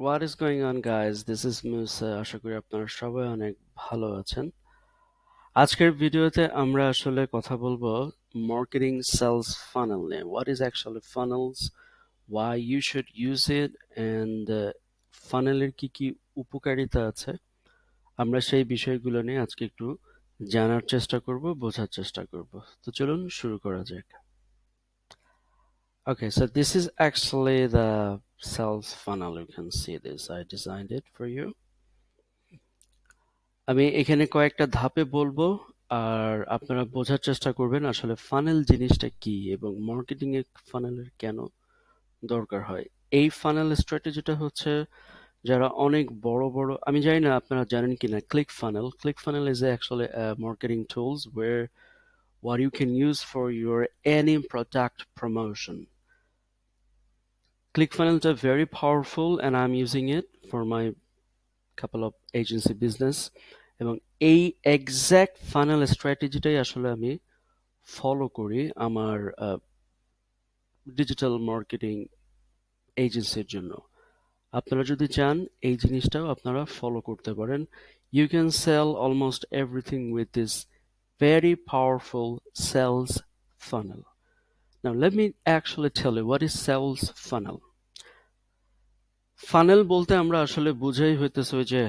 What is going on guys this is Musa আশা করি আপনারা সবাই অনেক ভালো আছেন আজকের ভিডিওতে আমরা আসলে কথা বলবো মার্কেটিং সেলস ফানেল নিয়ে what is actually funnels why you should use it and ফানেলের কি কি উপকারিতা আছে আমরা সেই বিষয়গুলো নিয়ে আজকে একটু জানার চেষ্টা করব বোঝার চেষ্টা করব তো চলুন শুরু করা যাক okay so this is actually the sales funnel you can see this I designed it for you আমি এখানে কয়েকটা ধাপে বলবো আর আপনারা বোঝার চেষ্টা করবেন আসলে ফানেল জিনিসটা কি এবং মার্কেটিং এ ফানেলের কেন দরকার হয় এই ফানেল স্ট্র্যাটেজিটা হচ্ছে যারা অনেক বড় বড় আমি জানি না আপনারা জানেন কি না click funnel click funnel is actually marketing tools where what you can use for your any product promotion ClickFunnels are very powerful and I'm using it for my couple of agency business এবং এই exact funnel স্ট্র্যাটেজিটাই আসলে আমি follow করি আমার digital marketing এজেন্সির জন্য আপনারা যদি চান এই জিনিসটাও আপনারা ফলো করতে পারেন you can sell almost everything with this very powerful sales funnel Now let me actually tell you what is sales funnel. Funnel বলতে আমরা আসলে বুঝাই হইতেছে ওই যে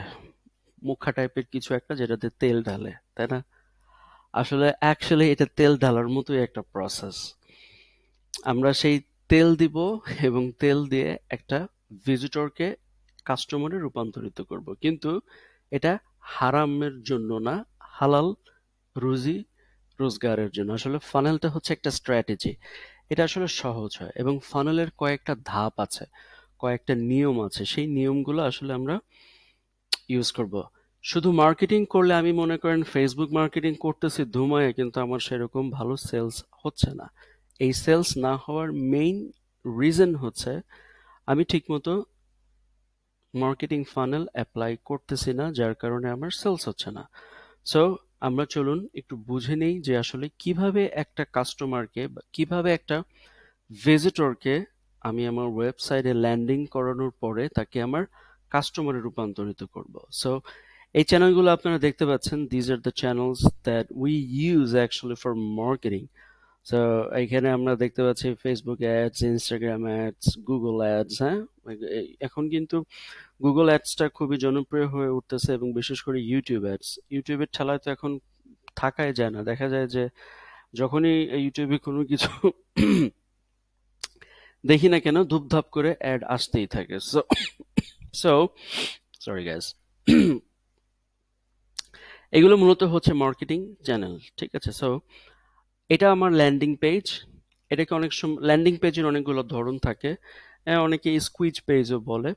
মুখা টাইপের কিছু একটা যেটাতে তেল ঢালে তাই না আসলে অ্যাকচুয়ালি এটা তেল ঢালার মতোই একটা প্রসেস আমরা সেই তেল দিব এবং তেল দিয়ে একটা ভিজিটরকে কাস্টমারে রূপান্তরিত করব কিন্তু এটা হারামের জন্য না হালাল রুজি রোজগারের জন্য আসলে ফানেলটা হচ্ছে একটা স্ট্র্যাটেজি এটা আসলে সহজ হয় এবং ফানেলের কয়েকটা ধাপ আছে কয়েকটা নিয়ম আছে সেই নিয়মগুলো আসলে আমরা ইউজ করব শুধু মার্কেটিং করলে আমি মনে করেন ফেসবুক মার্কেটিং করতেছি ধুমায় কিন্তু আমার সেরকম ভালো সেলস হচ্ছে না এই সেলস না হওয়ার মেইন রিজন হচ্ছে আমি ঠিকমতো মার্কেটিং ফানেল অ্যাপ্লাই করতেছি না যার কারণে আমার সেলস হচ্ছে না সো আমরা চলুন একটু বুঝে নেই যে আসলে কিভাবে একটা কাস্টমারকে বা কিভাবে একটা ভিজিটরকে আমি আমার ওয়েবসাইটে ল্যান্ডিং করানোর পরে তাকে আমার কাস্টমারে রূপান্তরিত করব সো এই চ্যানেলগুলো আপনারা দেখতে পাচ্ছেন these are the channels that we use actually for marketing so এইখানে আমরা দেখতে পাচ্ছি Facebook ads Instagram ads Google ads হ্যাঁ এখন কিন্তু গুগল অ্যাডসটা খুবই জনপ্রিয় হয়ে উঠতেছে এবং বিশেষ করে ইউটিউব অ্যাডস ইউটিউবের ঠেলায় তো এখন থাকাই যায় না দেখা যায় যে যখনই ইউটিউবে কোনো কিছু দেখি না কেন ধূপধাপ করে অ্যাড আসতেই থাকে সো সো সরি গ্যাস এগুলো মূলত হচ্ছে মার্কেটিং চ্যানেল ঠিক আছে সো এটা আমার ল্যান্ডিং পেজ এটাকে অনেক সময় ল্যান্ডিং পেজের অনেকগুলো ধরন থাকে হ্যাঁ, অনেকে স্কুইজ পেজও বলে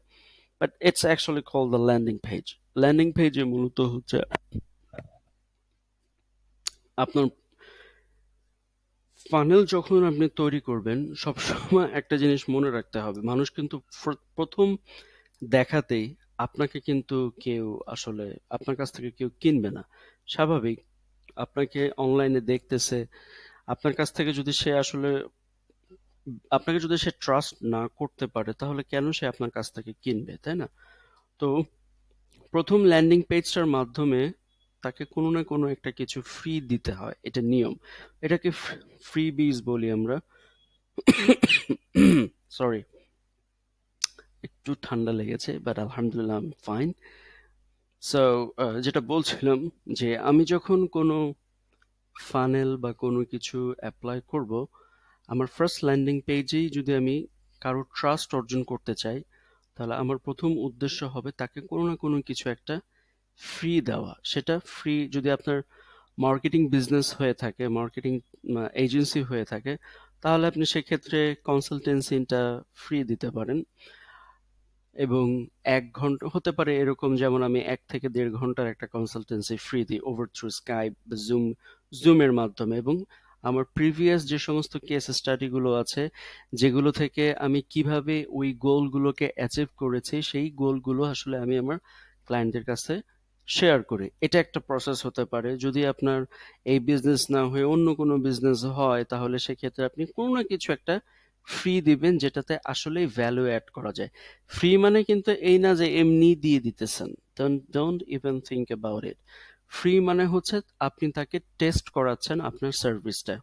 but it's actually call the landing page landing পেজে মূলত হচ্ছে আপনার ফানেল যখন আপনি তৈরি করবেন সবসময় একটা জিনিস মনে রাখতে হবে মানুষ কিন্তু প্রথম দেখাতেই আপনাকে কিন্তু কেউ আসলে আপনার কাছ থেকে কেউ কিনবে না স্বাভাবিক আপনাকে অনলাইনে দেখতেছে আপনার কাছ থেকে যদি সে আসলে আপনাকে যদি সে ট্রাস্ট না করতে পারে তাহলে কেন সে আপনার কাছ থেকে কিনবে তাই না তো প্রথম ল্যান্ডিং পেজটার মাধ্যমে তাকে কোনো না কোনো একটা কিছু ফ্রি দিতে হয় এটা নিয়ম এটাকে ফ্রি বিজ বলি আমরা সরি একটু ঠান্ডা লেগেছে বাট আলহামদুলিল্লাহ ফাইন সো uh, যেটা বলছিলাম যে আমি যখন কোনো ফানেল বা কোনো কিছু অ্যাপ্লাই করব আমার ফার্স্ট ল্যান্ডিং পেজেই যদি আমি কারো ট্রাস্ট অর্জন করতে চাই তাহলে আমার প্রথম উদ্দেশ্য হবে তাকে কোনো না কোনো কিছু একটা ফ্রি দেওয়া সেটা ফ্রি যদি আপনার মার্কেটিং বিজনেস হয়ে থাকে মার্কেটিং এজেন্সি হয়ে থাকে তাহলে আপনি সেক্ষেত্রে কনসালটেন্সিটা ফ্রি দিতে পারেন এবং এক ঘন্টা হতে পারে এরকম যেমন আমি এক থেকে দেড় ঘন্টার একটা কনসালটেন্সি ফ্রি দিই ওভার থ্রু স্কাইপ জুম জুমের মাধ্যমে এবং আমার প্রিভিয়াস যে সমস্ত কেস স্টাডিগুলো আছে যেগুলো থেকে আমি কিভাবে ওই গোলগুলোকে অ্যাচিভ করেছি সেই গোলগুলো আসলে আমি আমার ক্লায়েন্টদের কাছে শেয়ার করি এটা একটা প্রসেস হতে পারে যদি আপনার এই বিজনেস না হয়ে অন্য কোনো বিজনেস হয় তাহলে সেক্ষেত্রে আপনি কোনো না কিছু একটা ফ্রি দিবেন যেটাতে আসলেই ভ্যালু অ্যাড করা যায় ফ্রি মানে কিন্তু এই না যে এমনি দিয়ে দিতেছেন don't even think about it free মানে হচ্ছে আপনি তাকে টেস্ট করাচ্ছেন আপনার সার্ভিসটা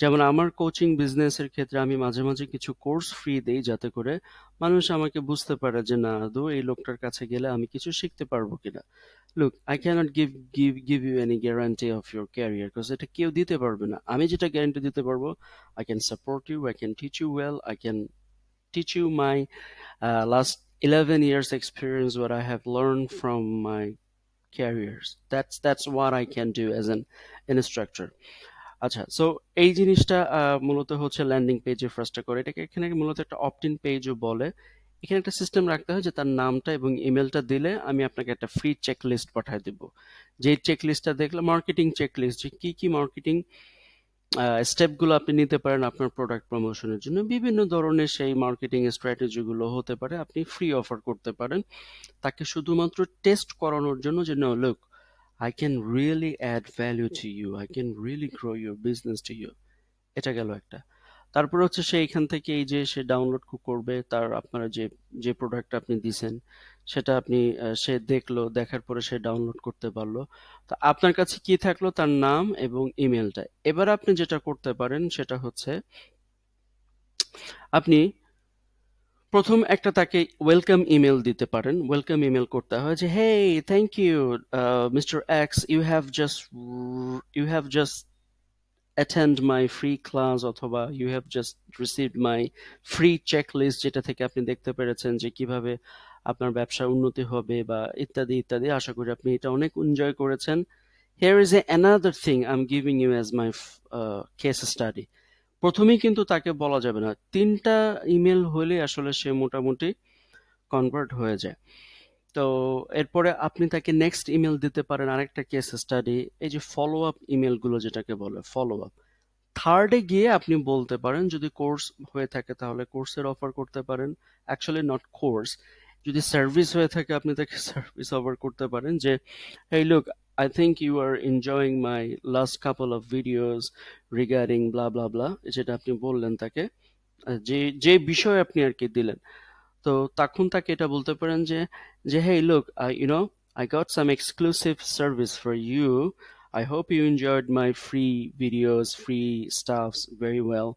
যেমন আমার কোচিং বিজনেসের ক্ষেত্রে আমি মাঝে মাঝে কিছু কোর্স ফ্রি দেই যাতে করে মানুষ আমাকে বুঝতে পারে যে না আদৌ এই লোকটার কাছে গেলে আমি কিছু শিখতে পারবো কিনা look I can't give give give you any guarantee of your career because এটা কেউ দিতে পারবে না আমি যেটা গ্যারান্টি দিতে পারবো I can support you I can teach you well I can teach you my last eleven years experience where I have learn from my carriers. That's that's what I can do as an instructor. আচ্ছা so এই জিনিসটা মূলত হচ্ছে landing পেজে first করে এটাকে এখানে মূলত একটা অপটিন পেজও বলে এখানে একটা সিস্টেম রাখতে হয় যে তার নামটা এবং ইমেলটা দিলে আমি আপনাকে একটা ফ্রি চেকলিস্ট পাঠিয়ে দেব যে চেকলিস্টটা দেখলে মার্কেটিং চেকলিস্ট যে কী কী মার্কেটিং স্টেপগুলো আপনি নিতে পারেন আপনার প্রোডাক্ট প্রমোশনের জন্য বিভিন্ন ধরনের সেই মার্কেটিং স্ট্র্যাটেজিগুলো হতে পারে আপনি ফ্রি অফার করতে পারেন তাকে শুধুমাত্র টেস্ট করানোর জন্য যে no look I can really add value to you I can really grow your business to you এটা গেল একটা তারপরে হচ্ছে সে এখান থেকে এই যে সে ডাউনলোড করবে তার আপনারা যে যে প্রোডাক্ট আপনি দিছেন সেটা আপনি সে দেখলো দেখার পরে সে ডাউনলোড করতে পারলো তা আপনার কাছে কি থাকলো তার নাম এবং ইমেলটা এবার আপনি যেটা করতে পারেন সেটা হচ্ছে আপনি প্রথম একটা তাকে ওয়েলকাম ইমেল দিতে পারেন ওয়েলকাম ইমেল করতে হয় যে hey thank you mister X you have just you have just attend my free class অথবা you have just received my free checklist যেটা থেকে আপনি দেখতে পেরেছেন যে কিভাবে আপনার ব্যবসা উন্নতি হবে বা ইত্যাদি ইত্যাদি আশা করি আপনি এটা অনেক এনজয় করেছেন here is a another thing I am giving you as my case study প্রথমেই কিন্তু তাকে বলা যাবে না তিনটা ইমেল হলে আসলে সে মোটামুটি কনভার্ট হয়ে যায় তো এরপরে আপনি তাকে নেক্সট ইমেল দিতে পারেন আরেকটা কেস স্টাডি এই যে ফলো আপ ইমেলগুলো যেটাকে বলে ফলো আপ থার্ডে গিয়ে আপনি বলতে পারেন যদি কোর্স হয়ে থাকে তাহলে কোর্সের অফার করতে পারেন অ্যাকচুয়ালি নট কোর্স যদি সার্ভিস হয়ে থাকে আপনি তাকে সার্ভিস অফার করতে পারেন যে এই লোক I think you are enjoying my last couple of videos regarding blah blah blah যেটা আপনি বললেন তাকে যে যে বিষয় আপনি আর কি দিলেন তো তখন তাকে এটা বলতে পারেন যে যে hey look I you know I got some exclusive service for you I hope you enjoyed my free videos free stuffs very well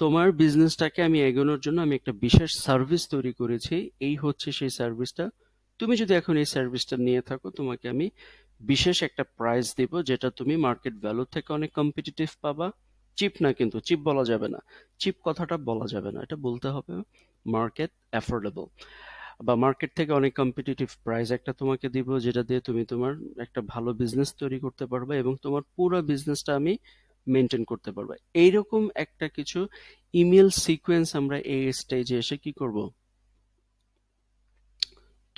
তোমার বিজনেসটাকে আমি এগোনোর জন্য আমি একটা বিশেষ সার্ভিস তৈরি করেছি এই হচ্ছে সেই সার্ভিসটা তুমি যদি এখন এই সার্ভিসটা নিয়ে থাকো তোমাকে আমি বিশেষ একটা প্রাইস দিব যেটা তুমি মার্কেট ভ্যালু থেকে অনেক কম্পিটিটিভ পাবা চিপ না কিন্তু চিপ বলা যাবে না চিপ কথাটা বলা যাবে না এটা বলতে হবে মার্কেট অ্যাফোর্ডেবল বা মার্কেট থেকে অনেক কম্পিটিটিভ প্রাইস একটা তোমাকে দিব যেটা দিয়ে তুমি তোমার একটা ভালো বিজনেস তৈরি করতে পারবে এবং তোমার পুরো বিজনেসটা আমি মেনটেন করতে পারবে এইরকম একটা কিছু ইমেল সিকোয়েন্স আমরা এই স্টেজে এসে কি করব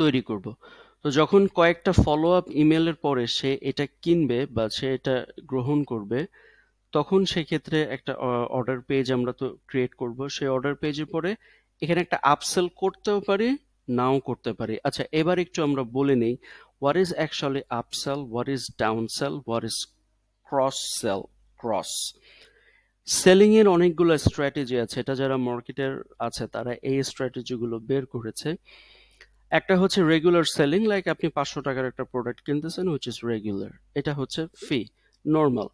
তৈরি করব তো যখন কয়েকটা ফলো আপ ইমেলের পরে সে এটা কিনবে বা সে এটা গ্রহণ করবে তখন সেক্ষেত্রে একটা অর্ডার পেজ আমরা তো ক্রিয়েট করব সেই অর্ডার পেজের পরে এখানে একটা আপসেল করতেও পারি নাও করতে পারি আচ্ছা এবার একটু আমরা বলে নেই what is actually upsell what is downsell what is cross sell cross selling এর অনেকগুলো স্ট্র্যাটেজি আছে এটা যারা মার্কেটের আছে তারা এই স্ট্র্যাটেজিগুলো বের করেছে একটা হচ্ছে রেগুলার সেলিং লাইক আপনি পাঁচশো টাকার একটা প্রোডাক্ট কিনতেছেন হুইচ ইজ রেগুলার এটা হচ্ছে ফি নর্মাল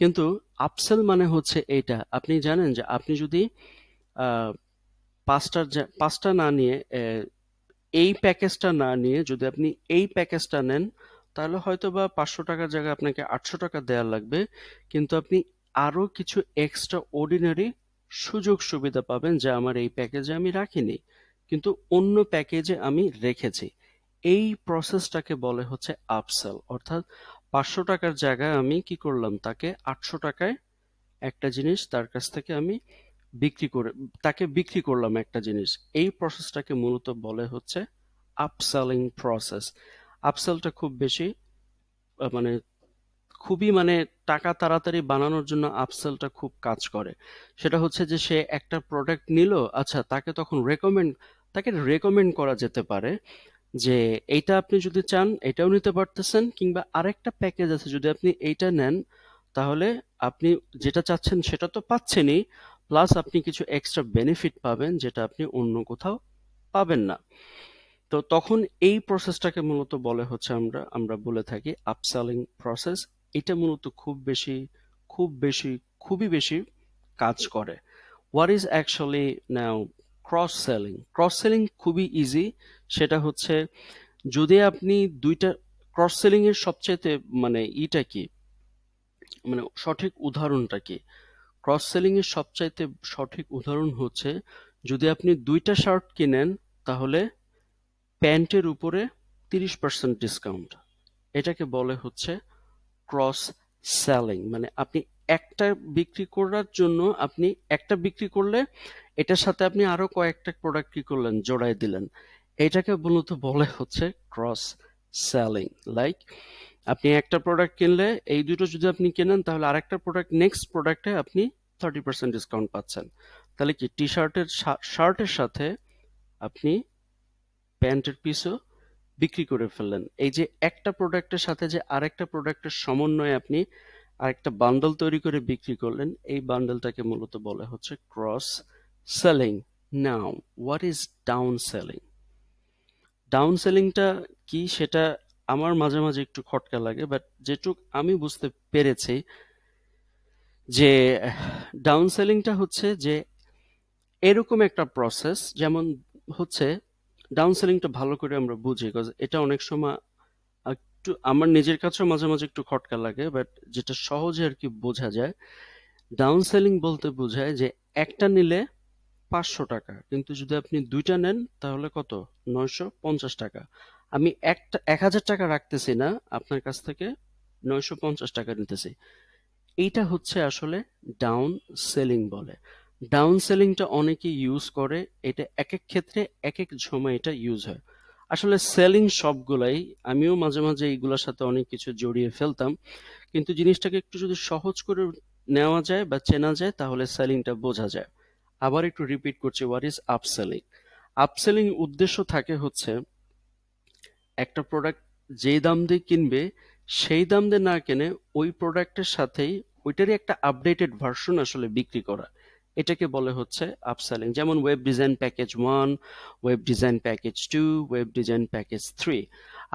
কিন্তু আপসেল মানে হচ্ছে এইটা আপনি জানেন যে আপনি যদি পাঁচটার পাঁচটা না নিয়ে এই প্যাকেজটা না নিয়ে যদি আপনি এই প্যাকেজটা নেন তাহলে হয়তো বা পাঁচশো টাকার জায়গায় আপনাকে আটশো টাকা দেওয়া লাগবে কিন্তু আপনি আরও কিছু এক্সট্রা অর্ডিনারি সুযোগ সুবিধা পাবেন যা আমার এই প্যাকেজে আমি রাখিনি কিন্তু অন্য প্যাকেজে আমি রেখেছি এই প্রসেসটাকে বলে হচ্ছে আপসেল অর্থাৎ পাঁচশো টাকার জায়গায় আমি কি করলাম তাকে আটশো টাকায় একটা জিনিস তার কাছ থেকে আমি বিক্রি করে তাকে বিক্রি করলাম একটা জিনিস এই প্রসেসটাকে মূলত বলে হচ্ছে আপসেলিং প্রসেস আপসেলটা খুব বেশি মানে খুবই মানে টাকা তাড়াতাড়ি বানানোর জন্য আপসেলটা খুব কাজ করে সেটা হচ্ছে যে সে একটা প্রোডাক্ট নিল আচ্ছা তাকে তখন রেকমেন্ড তাকে রেকমেন্ড করা যেতে পারে যে এইটা আপনি যদি চান এটাও নিতে পারতেছেন কিংবা আরেকটা প্যাকেজ আছে যদি আপনি এইটা নেন তাহলে আপনি যেটা চাচ্ছেন সেটা তো পাচ্ছেনই প্লাস আপনি কিছু এক্সট্রা বেনিফিট পাবেন যেটা আপনি অন্য কোথাও পাবেন না তো তখন এই প্রসেসটাকে মূলত বলে হচ্ছে আমরা আমরা বলে থাকি আপসেলিং প্রসেস এটা মূলত খুব বেশি খুব বেশি খুবই বেশি কাজ করে what is actually now cross selling cross selling খুবই ইজি সেটা হচ্ছে যদি আপনি দুইটা ক্রস সেলিং এর সবচেয়ে মানে ইটা কি মানে সঠিক উদাহরণটা কি ক্রস সেলিং এর সবচাইতে সঠিক উদাহরণ হচ্ছে যদি আপনি দুইটা শার্ট কিনেন তাহলে প্যান্টের উপরে তিরিশ পার্সেন্ট ডিসকাউন্ট এটাকে বলে হচ্ছে ক্রস সেলিং মানে আপনি একটা বিক্রি করার জন্য আপনি একটা বিক্রি করলে এটার সাথে আপনি আরও কয়েকটা প্রোডাক্ট কি করলেন জোড়ায় দিলেন এটাকে মূলত বলে হচ্ছে ক্রস সেলিং লাইক আপনি একটা প্রোডাক্ট কিনলে এই দুটো যদি আপনি কেনেন তাহলে আরেকটা প্রোডাক্ট নেক্সট প্রোডাক্টে আপনি থার্টি পার্সেন্ট ডিসকাউন্ট পাচ্ছেন তাহলে কি টি শার্টের শার্টের সাথে আপনি প্যান্টের পিসও বিক্রি করে ফেললেন এই যে একটা প্রোডাক্টের সাথে যে আরেকটা প্রোডাক্টের সমন্বয়ে আপনি আরেকটা বান্ডল তৈরি করে বিক্রি করলেন এই বান্ডলটাকে মূলত বলা হচ্ছে cross selling now what is down selling down সেলিংটা কি সেটা আমার মাঝে মাঝে একটু খটকা লাগে বাট যেটুক আমি বুঝতে পেরেছি যে ডাউন সেলিংটা হচ্ছে যে এরকম একটা প্রসেস যেমন হচ্ছে ডাউন সেলিংটা ভালো করে আমরা বুঝি বিকজ এটা অনেক সময় একটু আমার নিজের কাছেও মাঝে মাঝে একটু খটকা লাগে বাট যেটা সহজে আর কি বোঝা যায় ডাউন সেলিং বলতে বোঝায় যে একটা নিলে পাঁচশো টাকা কিন্তু যদি আপনি দুইটা নেন তাহলে কত নয়শো পঞ্চাশ টাকা আমি একটা এক হাজার টাকা রাখতেছি না আপনার কাছ থেকে নয়শো পঞ্চাশ টাকা নিতেছি এইটা হচ্ছে আসলে ডাউন সেলিং বলে ডাউন সেলিংটা অনেকে ইউজ করে এটা এক এক ক্ষেত্রে এক এক সময় এটা ইউজ হয় আসলে সেলিং সবগুলাই আমিও মাঝে মাঝে এইগুলোর সাথে অনেক কিছু জড়িয়ে ফেলতাম কিন্তু জিনিসটাকে একটু যদি সহজ করে নেওয়া যায় বা চেনা যায় তাহলে সেলিংটা বোঝা যায় আবার একটু রিপিট করছি হোয়াট ইজ আপসেলিং আপসেলিং উদ্দেশ্য থাকে হচ্ছে একটা প্রোডাক্ট যেই দাম দিয়ে কিনবে সেই দাম দিয়ে না কেনে ওই প্রোডাক্টের সাথেই ওইটারই একটা আপডেটেড ভার্সন আসলে বিক্রি করা এটাকে বলে হচ্ছে আপসেলিং যেমন web design package one web design package two web design package three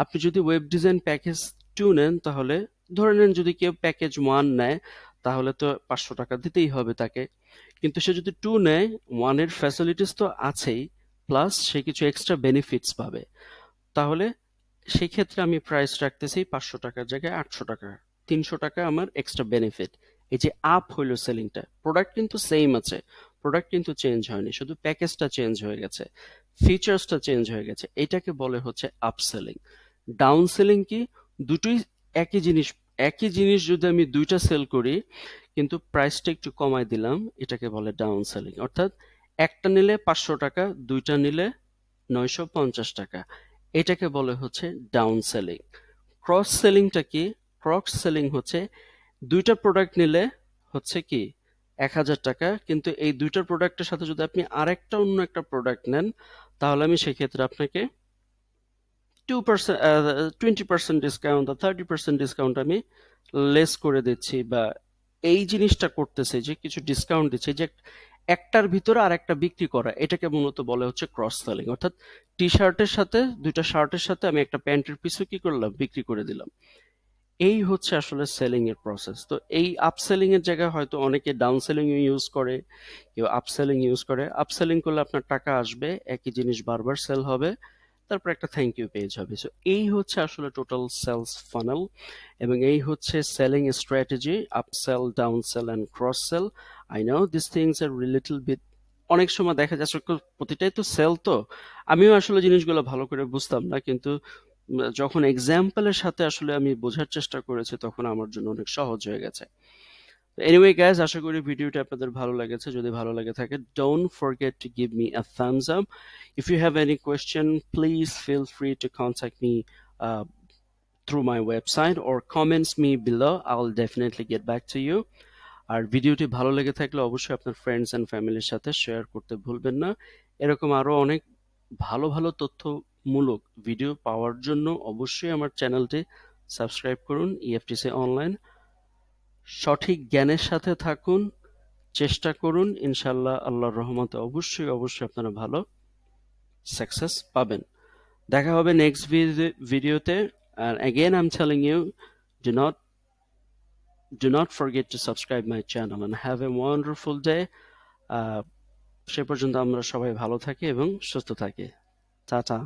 আপনি যদি ওয়েব ডিজাইন প্যাকেজ টু নেন তাহলে ধরে নেন যদি কেউ প্যাকেজ ওয়ান নেয় তাহলে তো পাঁচশো টাকা দিতেই হবে তাকে কিন্তু সে যদি টু নেয় ওয়ানের ফ্যাসিলিটিস তো আছেই প্লাস সে কিছু এক্সট্রা বেনিফিটস পাবে তাহলে সেক্ষেত্রে আমি প্রাইস রাখতেছি পাঁচশো টাকার জায়গায় আটশো টাকা তিনশো টাকা আমার এক্সট্রা বেনিফিট এই যে আপ হইলো সেলিংটা প্রোডাক্ট কিন্তু সেম আছে প্রোডাক্ট কিন্তু চেঞ্জ হয়নি শুধু প্যাকেজটা চেঞ্জ হয়ে গেছে ফিচার্সটা চেঞ্জ হয়ে গেছে এটাকে বলে হচ্ছে আপ সেলিং ডাউন সেলিং কি দুটোই একই জিনিস একই জিনিস যদি আমি দুইটা সেল করি কিন্তু প্রাইসটা একটু কমায় দিলাম এটাকে বলে ডাউন সেলিং অর্থাৎ একটা নিলে পাঁচশো টাকা দুইটা নিলে নয়শো পঞ্চাশ টাকা এটাকে বলে হচ্ছে ডাউন সেলিং ক্রস সেলিংটা কি ক্রস সেলিং হচ্ছে দুইটা প্রোডাক্ট নিলে হচ্ছে কি এক হাজার টাকা কিন্তু এই দুইটা প্রোডাক্টের সাথে যদি আপনি আরেকটা অন্য একটা প্রোডাক্ট নেন তাহলে আমি সেক্ষেত্রে আপনাকে two percent twenty percent discount বা থার্টি পার্সেন্ট ডিসকাউন্ট আমি লেস করে দিচ্ছি বা এই জিনিসটা করতেছে যে কিছু ডিসকাউন্ট দিচ্ছে যে একটার ভিতরে আর একটা বিক্রি করা এটাকে মূলত বলে হচ্ছে ক্রস সেলিং অর্থাৎ টি শার্টের সাথে দুইটা শার্টের সাথে আমি একটা প্যান্টের পিসও কি করলাম বিক্রি করে দিলাম এই হচ্ছে আসলে সেলিং এর প্রসেস তো এই আপসেলিং এর জায়গায় হয়তো অনেকে ডাউন সেলিং ইউজ করে কেউ আপসেলিং ইউজ করে আপসেলিং করলে আপনার টাকা আসবে একই জিনিস বারবার সেল হবে তারপর একটা থ্যাংক ইউ পেজ হবে সো এই হচ্ছে আসলে টোটাল সেলস ফানেল এবং এই হচ্ছে selling strategy upsell downsell and cross sell I know this things are little bit অনেক সময় দেখা যাচ্ছে প্রতিটাই তো সেল তো আমিও আসলে জিনিসগুলো ভালো করে বুঝতাম না কিন্তু যখন এক্সাম্পলের সাথে আসলে আমি বোঝার চেষ্টা করেছি তখন আমার জন্য অনেক সহজ হয়ে গেছে এনিওয়ে গাইজ আশা করি ভিডিওটা আপনাদের ভালো লেগেছে যদি ভালো লেগে থাকে don't forget to give me a thumbs up if you have any question please feel free to contact me through my website or comments me below I will definitely get back to you আর ভিডিওটি ভালো লেগে থাকলে অবশ্যই আপনার friends and ফ্যামিলির সাথে share করতে ভুলবেন না এরকম আরও অনেক ভালো ভালো তথ্যমূলক ভিডিও পাওয়ার জন্য অবশ্যই আমার চ্যানেলটি সাবস্ক্রাইব করুন ইএফটিসি e অনলাইন সঠিক জ্ঞানের সাথে থাকুন চেষ্টা করুন ইনশাল্লাহ আল্লাহর রহমতে অবশ্যই অবশ্যই আপনারা ভালো সাকসেস পাবেন দেখা হবে নেক্সট ভিডিওতে আর again I am telling you do not do not forget to subscribe my channel and have a wonderful day সে পর্যন্ত আমরা সবাই ভালো থাকি এবং সুস্থ থাকি টাটা